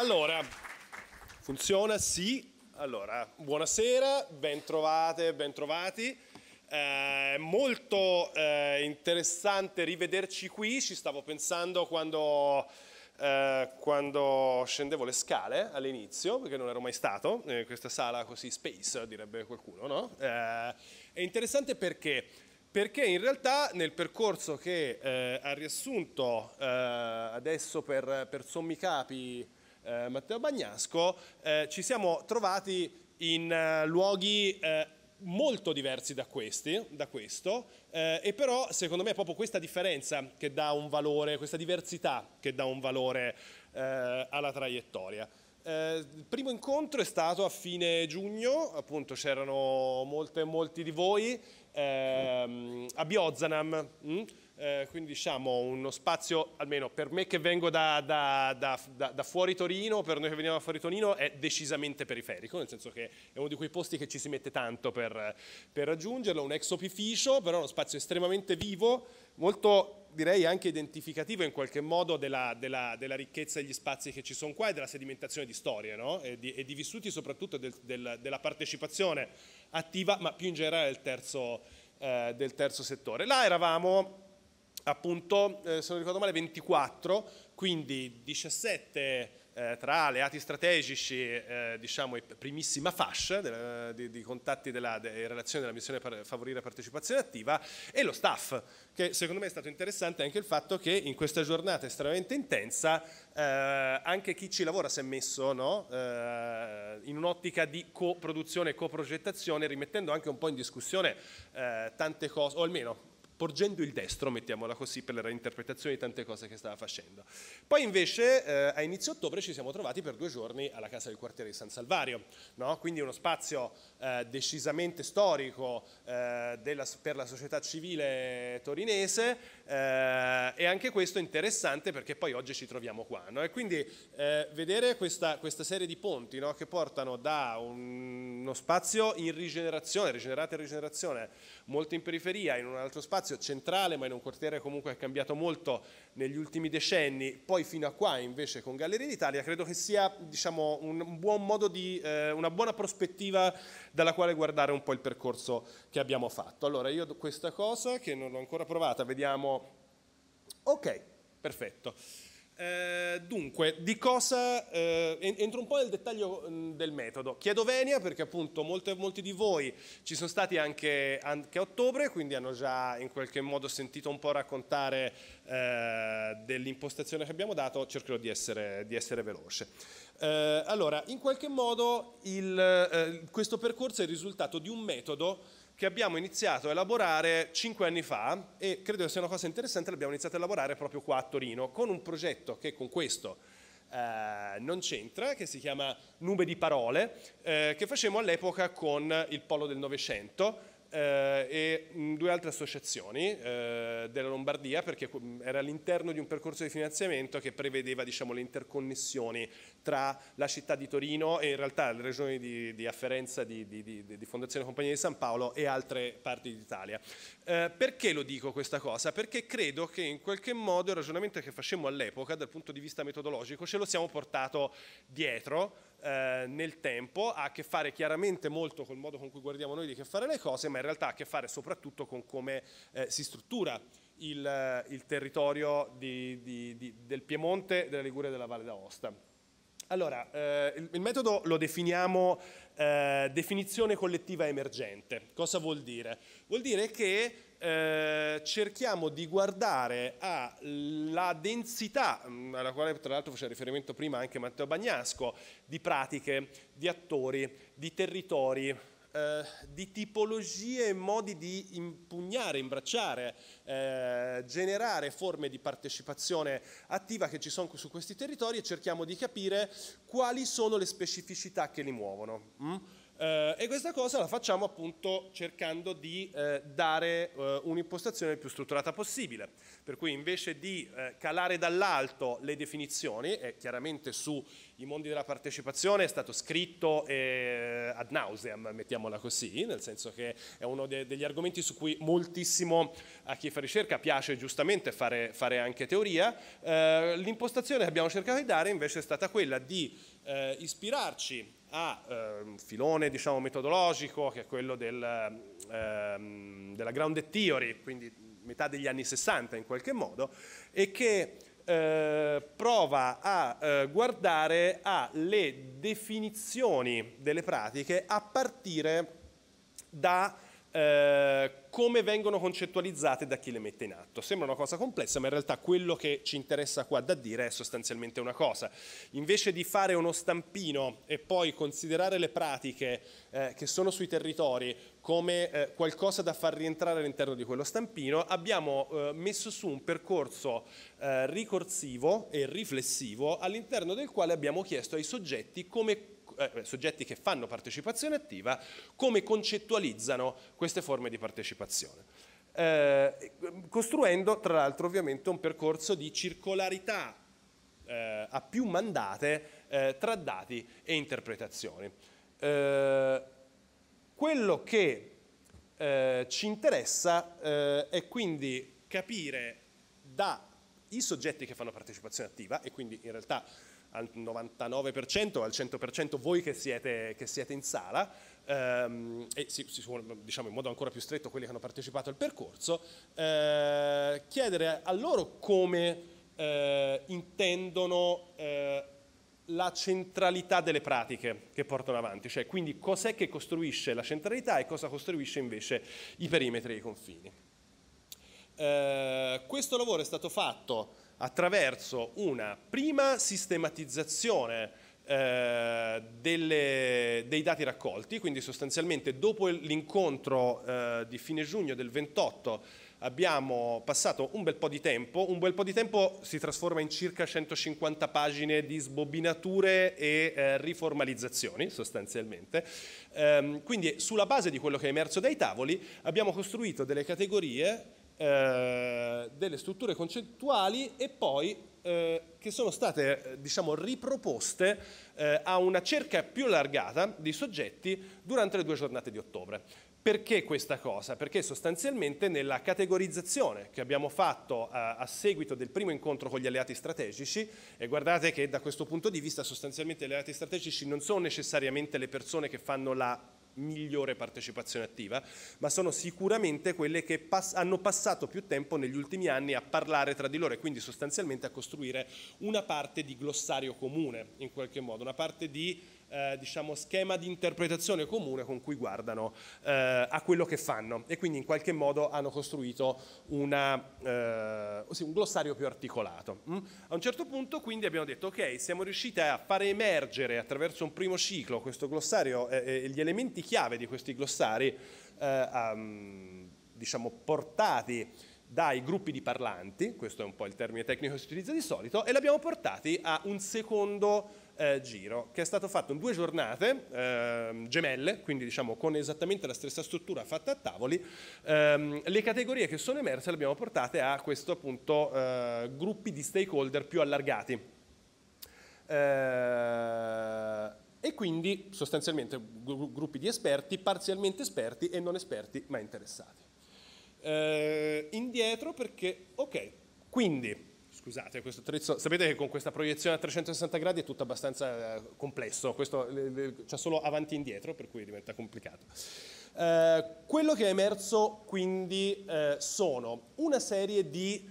Allora, funziona? Sì. Allora, buonasera, bentrovate, bentrovati. Eh, molto eh, interessante rivederci qui, ci stavo pensando quando, eh, quando scendevo le scale all'inizio, perché non ero mai stato in questa sala così space, direbbe qualcuno, no? Eh, è interessante perché perché in realtà nel percorso che eh, ha riassunto eh, adesso per, per sommi capi eh, Matteo Bagnasco, eh, ci siamo trovati in eh, luoghi eh, molto diversi da, questi, da questo, eh, e però secondo me è proprio questa differenza che dà un valore, questa diversità che dà un valore alla traiettoria. Eh, il primo incontro è stato a fine giugno, appunto c'erano molte molti di voi ehm, a Biozanam. Mm? Eh, quindi diciamo uno spazio, almeno per me che vengo da, da, da, da, fuori Torino, per noi che veniamo da fuori Torino, è decisamente periferico, nel senso che è uno di quei posti che ci si mette tanto per, per raggiungerlo, un ex opificio, però uno spazio estremamente vivo, molto direi anche identificativo in qualche modo della, della, della ricchezza degli spazi che ci sono qua e della sedimentazione di storie no? e, di, e, di, vissuti soprattutto del, del, della partecipazione attiva ma più in generale del terzo, eh, del terzo settore. Là eravamo appunto, eh, se non ricordo male, 24, quindi 17 eh, tra alleati strategici, eh, diciamo, e primissima fascia della, di, di, contatti della, de, in relazione della missione per favorire la partecipazione attiva e lo staff, che secondo me è stato interessante anche il fatto che in questa giornata estremamente intensa eh, anche chi ci lavora si è messo no? Eh, in un'ottica di coproduzione e coprogettazione, rimettendo anche un po' in discussione eh, tante cose, o almeno porgendo il destro, mettiamola così, per la reinterpretazione di tante cose che stava facendo. Poi invece eh, a inizio ottobre ci siamo trovati per due giorni alla casa del quartiere di San Salvario, no? quindi uno spazio eh, decisamente storico eh, della, per la società civile torinese eh, e anche questo interessante perché poi oggi ci troviamo qua. No? E quindi eh, vedere questa, questa, serie di ponti no? che portano da un, uno spazio in rigenerazione, rigenerata in rigenerazione, molto in periferia, in un altro spazio, Lazio centrale, ma in un quartiere comunque che è cambiato molto negli ultimi decenni, poi fino a qua invece con Gallerie d'Italia, credo che sia diciamo, un buon modo di, eh, una buona prospettiva dalla quale guardare un po' il percorso che abbiamo fatto. Allora io questa cosa che non l'ho ancora provata, vediamo... Ok, perfetto. Eh, dunque, di cosa eh, entro un po' nel dettaglio mh, mm, del metodo. Chiedo venia perché appunto molte, molti di voi ci sono stati anche, a ottobre, quindi hanno già in qualche modo sentito un po' raccontare eh, dell'impostazione che abbiamo dato, cercherò di essere, di essere veloce. Eh, allora, in qualche modo il, eh, questo percorso è il risultato di un metodo che abbiamo iniziato a elaborare cinque anni fa e credo che sia una cosa interessante, l'abbiamo iniziato a elaborare proprio qua a Torino con un progetto che con questo eh, non c'entra, che si chiama Nube di Parole, eh, che facevamo all'epoca con il Polo del Novecento eh, e due altre associazioni eh, della Lombardia perché era all'interno di un percorso di finanziamento che prevedeva diciamo, le interconnessioni tra la città di Torino e in realtà le regioni di, di afferenza di, di, di, Fondazione Compagnia di San Paolo e altre parti d'Italia. Eh, perché lo dico questa cosa? Perché credo che in qualche modo il ragionamento che facemmo all'epoca dal punto di vista metodologico ce lo siamo portato dietro eh, nel tempo, ha a che fare chiaramente molto col modo con cui guardiamo noi di che fare le cose, ma in realtà ha a che fare soprattutto con come eh, si struttura il, il territorio di, di, di, del Piemonte, della Liguria e della Valle d'Aosta. Allora, eh, il, il, metodo lo definiamo eh, definizione collettiva emergente. Cosa vuol dire? Vuol dire che eh, cerchiamo di guardare alla densità, mm, alla quale tra l'altro faceva riferimento prima anche Matteo Bagnasco, di pratiche, di attori, di territori, eh, di tipologie e modi di impugnare, imbracciare, eh, generare forme di partecipazione attiva che ci sono su questi territori e cerchiamo di capire quali sono le specificità che li muovono. Mm? Eh, e questa cosa la facciamo appunto cercando di eh, dare eh, un'impostazione più strutturata possibile, per cui invece di eh, calare dall'alto le definizioni, e chiaramente sui mondi della partecipazione è stato scritto eh, ad nauseam, mettiamola così, nel senso che è uno de degli argomenti su cui moltissimo a chi fa ricerca piace giustamente fare, fare anche teoria, eh, l'impostazione che abbiamo cercato di dare invece è stata quella di ispirarci a eh, un filone diciamo, metodologico che è quello del, ehm, della grounded theory, quindi metà degli anni 60 in qualche modo, e che eh, prova a eh, guardare alle definizioni delle pratiche a partire da eh, come vengono concettualizzate da chi le mette in atto. Sembra una cosa complessa, ma in realtà quello che ci interessa qua da dire è sostanzialmente una cosa. Invece di fare uno stampino e poi considerare le pratiche eh, che sono sui territori come eh, qualcosa da far rientrare all'interno di quello stampino, abbiamo eh, messo su un percorso eh, ricorsivo e riflessivo all'interno del quale abbiamo chiesto ai soggetti come eh, eh, soggetti che fanno partecipazione attiva, come concettualizzano queste forme di partecipazione. Eh, costruendo tra l'altro ovviamente un percorso di circolarità eh, a più mandate eh, tra dati e interpretazioni. Eh, quello che ci interessa è quindi capire dai soggetti che fanno partecipazione attiva e quindi in realtà al 99% o al 100% voi che siete, che siete in sala, ehm, e si, si, diciamo in modo ancora più stretto quelli che hanno partecipato al percorso, eh, chiedere a loro come eh, intendono eh, la centralità delle pratiche che portano avanti, cioè quindi cos'è che costruisce la centralità e cosa costruisce invece i perimetri e i confini. Eh, questo lavoro è stato fatto attraverso una prima sistematizzazione eh, delle, dei dati raccolti, quindi sostanzialmente dopo l'incontro eh, di fine giugno del 28 abbiamo passato un bel po' di tempo, un bel po' di tempo si trasforma in circa 150 pagine di sbobinature e eh, riformalizzazioni sostanzialmente, ehm, quindi sulla base di quello che è emerso dai tavoli abbiamo costruito delle categorie eh, delle strutture concettuali e poi eh, che sono state eh, diciamo, riproposte eh, a una cerca più allargata di soggetti durante le due giornate di ottobre. Perché questa cosa? Perché sostanzialmente nella categorizzazione che abbiamo fatto a, eh, a, seguito del primo incontro con gli alleati strategici, e guardate che da questo punto di vista sostanzialmente gli alleati strategici non sono necessariamente le persone che fanno la migliore partecipazione attiva, ma sono sicuramente quelle che pass hanno passato più tempo negli ultimi anni a parlare tra di loro e quindi sostanzialmente a costruire una parte di glossario comune in qualche modo, una parte di eh, diciamo, schema di interpretazione comune con cui guardano eh, a quello che fanno e quindi in qualche modo hanno costruito una, eh, sì, un glossario più articolato. Mm? A un certo punto quindi abbiamo detto ok, siamo riusciti a fare emergere attraverso un primo ciclo questo glossario e gli elementi chiave di questi glossari eh, diciamo, portati dai gruppi di parlanti, questo è un po' il termine tecnico che si utilizza di solito, e l'abbiamo portati a un secondo eh, giro che è stato fatto in due giornate eh, gemelle, quindi diciamo con esattamente la stessa struttura fatta a tavoli, ehm, le categorie che sono emerse le abbiamo portate a questo appunto eh, gruppi di stakeholder più allargati. Eh, e quindi sostanzialmente gruppi di esperti, parzialmente esperti e non esperti ma interessati eh, indietro perché, ok, quindi, scusate, questo attrezzo, sapete che con questa proiezione a 360 gradi è tutto abbastanza eh, complesso, questo c'è solo avanti e indietro, per cui diventa complicato. Eh, quello che è emerso quindi eh, sono una serie di,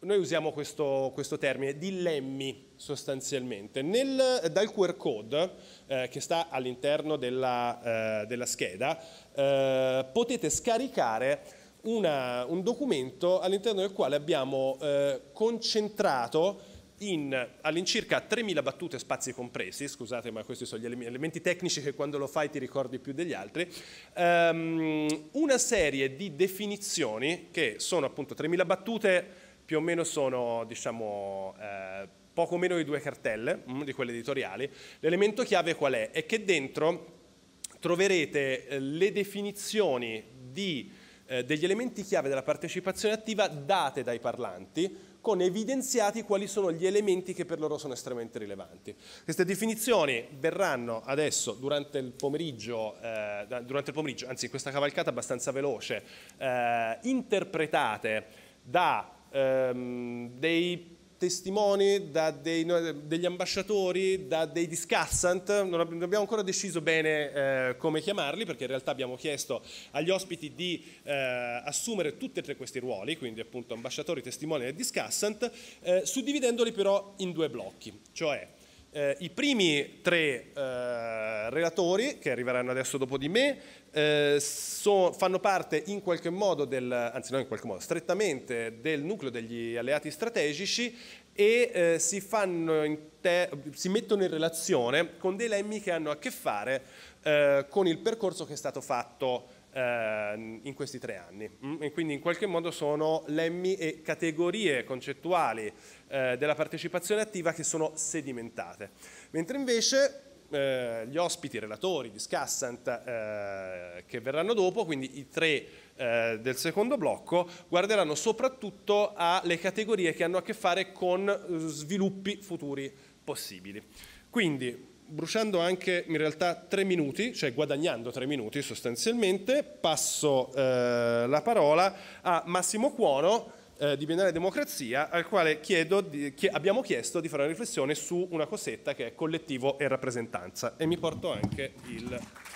noi usiamo questo, questo termine, dilemmi sostanzialmente. Nel, dal QR code eh, che sta all'interno della, eh, della scheda eh, potete scaricare una, un documento all'interno del quale abbiamo eh, concentrato in all'incirca 3.000 battute spazi compresi, scusate ma questi sono gli elementi tecnici che quando lo fai ti ricordi più degli altri, ehm, una serie di definizioni che sono appunto 3.000 battute, più o meno sono diciamo eh, poco meno di due cartelle, mh, mm, di quelle editoriali, l'elemento chiave qual è? È che dentro troverete eh, le definizioni di eh, degli elementi chiave della partecipazione attiva date dai parlanti con evidenziati quali sono gli elementi che per loro sono estremamente rilevanti. Queste definizioni verranno adesso durante il pomeriggio, eh, durante il pomeriggio anzi in questa cavalcata abbastanza veloce, eh, interpretate da ehm, dei testimoni, da dei, degli ambasciatori, da dei discussant, non abbiamo ancora deciso bene eh, come chiamarli perché in realtà abbiamo chiesto agli ospiti di eh, assumere tutti e tre questi ruoli, quindi appunto ambasciatori, testimoni e discussant, eh, suddividendoli però in due blocchi, cioè eh, I primi tre eh, relatori, che arriveranno adesso dopo di me, eh, so, fanno parte in qualche modo, del, anzi non in qualche modo, strettamente del nucleo degli alleati strategici e eh, si, te, si, mettono in relazione con dilemmi che hanno a che fare eh, con il percorso che è stato fatto eh, in questi tre anni. Mm, e quindi in qualche modo sono lemmi e categorie concettuali eh, della partecipazione attiva che sono sedimentate. Mentre invece eh, gli ospiti, i relatori discussant eh, che verranno dopo, quindi i tre eh, del secondo blocco, guarderanno soprattutto alle categorie che hanno a che fare con eh, sviluppi futuri possibili. Quindi bruciando anche in realtà tre minuti, cioè guadagnando tre minuti sostanzialmente, passo eh, la parola a Massimo Cuono eh, di Biennale Democrazia, al quale di, chi, abbiamo chiesto di fare una riflessione su una cosetta che è collettivo e rappresentanza. E mi porto anche il